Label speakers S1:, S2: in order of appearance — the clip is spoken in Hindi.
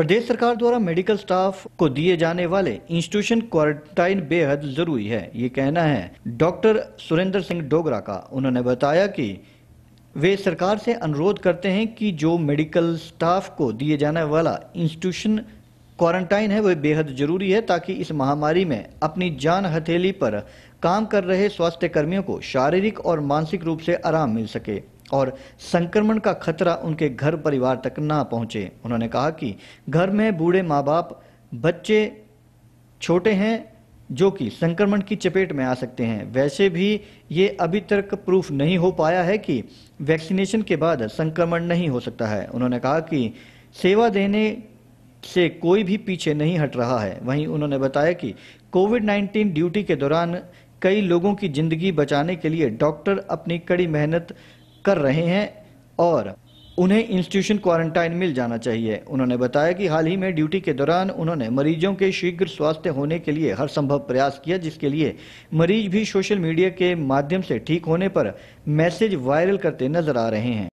S1: प्रदेश सरकार द्वारा मेडिकल स्टाफ को दिए जाने वाले इंस्टीट्यूशन क्वारंटाइन बेहद जरूरी है ये कहना है डॉक्टर सुरेंद्र सिंह डोगरा का उन्होंने बताया कि वे सरकार से अनुरोध करते हैं कि जो मेडिकल स्टाफ को दिए जाने वाला इंस्टीट्यूशन क्वारंटाइन है वह बेहद जरूरी है ताकि इस महामारी में अपनी जान हथेली पर काम कर रहे स्वास्थ्य कर्मियों को शारीरिक और मानसिक रूप से आराम मिल सके और संक्रमण का खतरा उनके घर परिवार तक ना पहुंचे उन्होंने कहा कि घर में बूढ़े माँ बाप बच्चे छोटे हैं जो कि संक्रमण की चपेट में आ सकते हैं वैसे भी ये अभी तक प्रूफ नहीं हो पाया है कि वैक्सीनेशन के बाद संक्रमण नहीं हो सकता है उन्होंने कहा कि सेवा देने से कोई भी पीछे नहीं हट रहा है वहीं उन्होंने बताया कि कोविड 19 ड्यूटी के दौरान कई लोगों की जिंदगी बचाने के लिए डॉक्टर अपनी कड़ी मेहनत कर रहे हैं और उन्हें इंस्टीट्यूशन क्वारंटाइन मिल जाना चाहिए उन्होंने बताया कि हाल ही में ड्यूटी के दौरान उन्होंने मरीजों के शीघ्र स्वास्थ्य होने के लिए हर संभव प्रयास किया जिसके लिए मरीज भी सोशल मीडिया के माध्यम से ठीक होने पर मैसेज वायरल करते नजर आ रहे हैं